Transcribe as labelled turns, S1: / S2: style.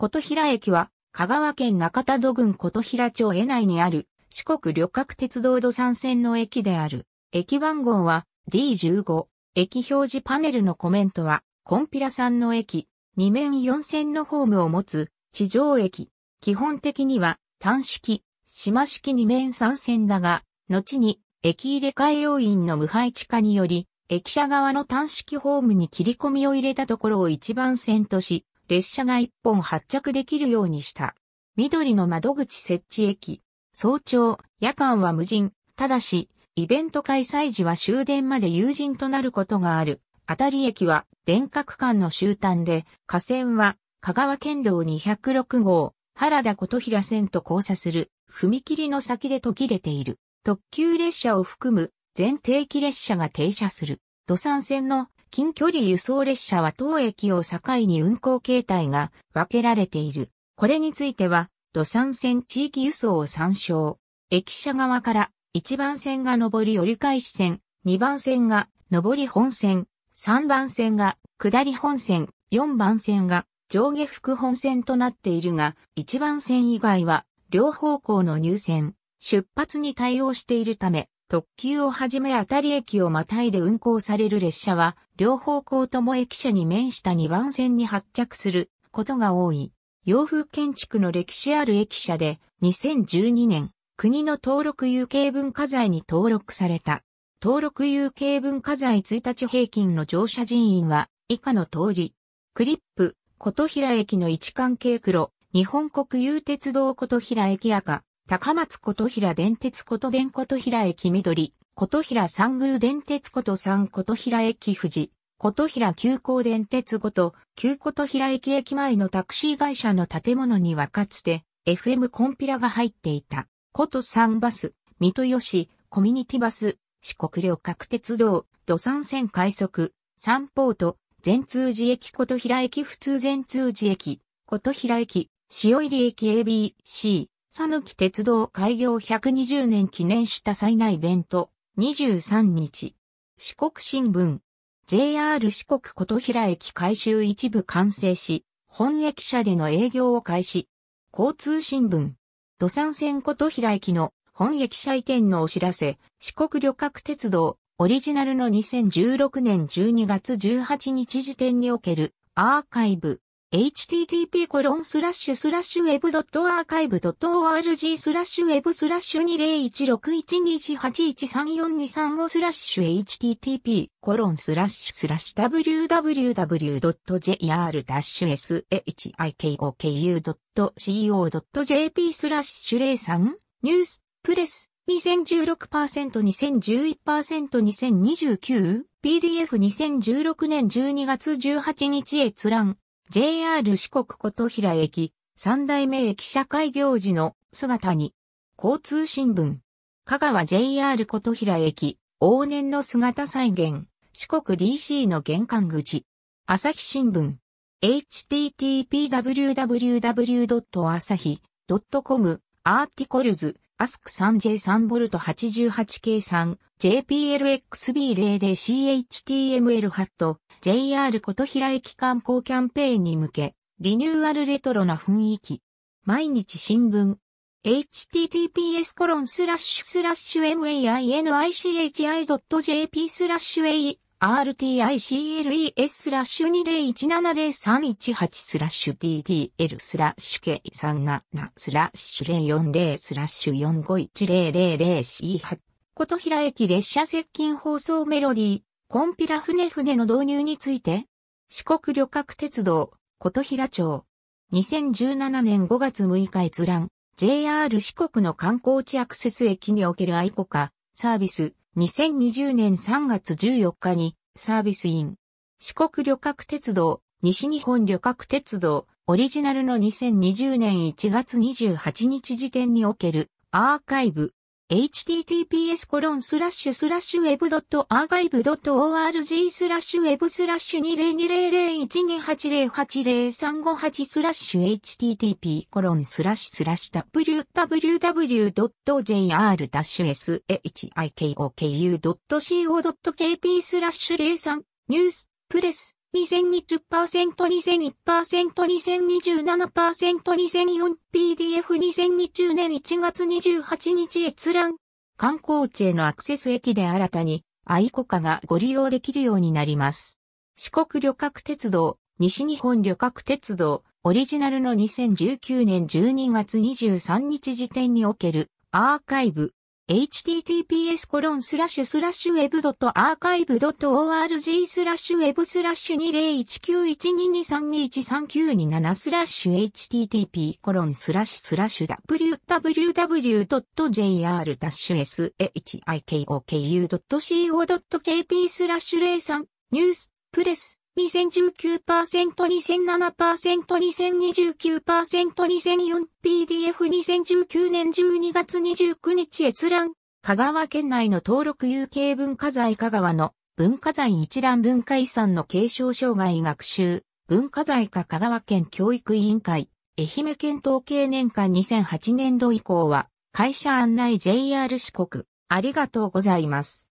S1: 琴平駅は、香川県中田戸郡琴平町江内にある、四国旅客鉄道土産線の駅である。駅番号は D15。駅表示パネルのコメントは、コンピラさんの駅、2面4線のホームを持つ、地上駅。基本的には、単式、島式2面3線だが、後に、駅入れ替え要員の無配置化により、駅舎側の単式ホームに切り込みを入れたところを一番線とし、列車が一本発着できるようにした。緑の窓口設置駅。早朝、夜間は無人。ただし、イベント開催時は終電まで友人となることがある。あたり駅は、電化区間の終端で、河線は、香川県道206号、原田琴平線と交差する、踏切の先で途切れている。特急列車を含む、全定期列車が停車する。土産線の近距離輸送列車は当駅を境に運行形態が分けられている。これについては、土産線地域輸送を参照。駅舎側から1番線が上り折り返し線、2番線が上り本線、3番線が下り本線、4番線が上下副本線となっているが、1番線以外は両方向の入線、出発に対応しているため、特急をはじめあたり駅をまたいで運行される列車は、両方向とも駅舎に面した2番線に発着することが多い。洋風建築の歴史ある駅舎で、2012年、国の登録有形文化財に登録された。登録有形文化財1日平均の乗車人員は、以下の通り。クリップ、琴平駅の位置関係黒、日本国有鉄道琴平駅赤。高松琴平電鉄琴電琴平駅緑、琴平三宮電鉄琴三琴平駅富士、琴平急行電鉄琴、と、旧琴平駅駅前のタクシー会社の建物にはかつて、FM コンピラが入っていた、琴三バス、水戸吉、コミュニティバス、四国旅客鉄道、土産線快速、三ポート、全通寺駅琴平駅普通全通寺駅、琴平駅、塩入駅 ABC、さぬき鉄道開業120年記念した災難イベント、23日。四国新聞。JR 四国琴平駅改修一部完成し、本駅舎での営業を開始。交通新聞。土産線琴平駅の本駅舎移転のお知らせ、四国旅客鉄道、オリジナルの2016年12月18日時点におけるアーカイブ。http コロンスラッシュスラッシュブアーカイブ org スラッシュウブスラッシュ20161218134235スラッシュ http コロンスラッシュスラッシュ w w w j r s h i k o k u c o j p スラッシュ03ニュースプレス 2016%2011%2029 PDF2016 年12月18日閲覧 JR 四国琴平駅、三代目駅社会行事の姿に、交通新聞、香川 JR 琴平駅、往年の姿再現、四国 DC の玄関口、朝日新聞、h t t p w w w a s c o m アーティコルズアスク 3J3 ボルト 88K3、JPLXB00CHTML ハット、JR 琴平駅観光キャンペーンに向け、リニューアルレトロな雰囲気。毎日新聞。https コロンスラッシュスラッシュ mainichi.jp スラッシュ a RTI CLES スラッシュ20170318スラッシュ DDL スラッシュ K37 スラッシュ040スラッシュ45100 C8 琴平駅列車接近放送メロディー、コンピラ船船の導入について、四国旅客鉄道、琴平町、2017年5月6日閲覧、JR 四国の観光地アクセス駅における愛国化、サービス、2020年3月14日にサービスイン。四国旅客鉄道、西日本旅客鉄道、オリジナルの2020年1月28日時点におけるアーカイブ、https コロンスラッシュスラッシュ web.archive.org スラッシュ web スラッシュ20200128080358スラッシュ http コロンスラッシュスラッシュ w w w j r s h i k o k u c o j p スラッシュ03ニュースプレス 2020%2001%2027%2004PDF2020 年1月28日閲覧。観光地へのアクセス駅で新たに、愛コカがご利用できるようになります。四国旅客鉄道、西日本旅客鉄道、オリジナルの2019年12月23日時点におけるアーカイブ、https コロンスラッシュスラッシュ web.archive.org スラッシュ web スラッシュ201912232392スラッシュ http コロンスラッシュスラッシュ www.jr-shikoku.co.jp スラッシュ03ニュースプレス 2019%2007%2029%2004PDF2019 年12月29日閲覧。香川県内の登録有形文化財香川の文化財一覧文化遺産の継承障害学習文化財課香川県教育委員会愛媛県統計年間2008年度以降は会社案内 JR 四国ありがとうございます。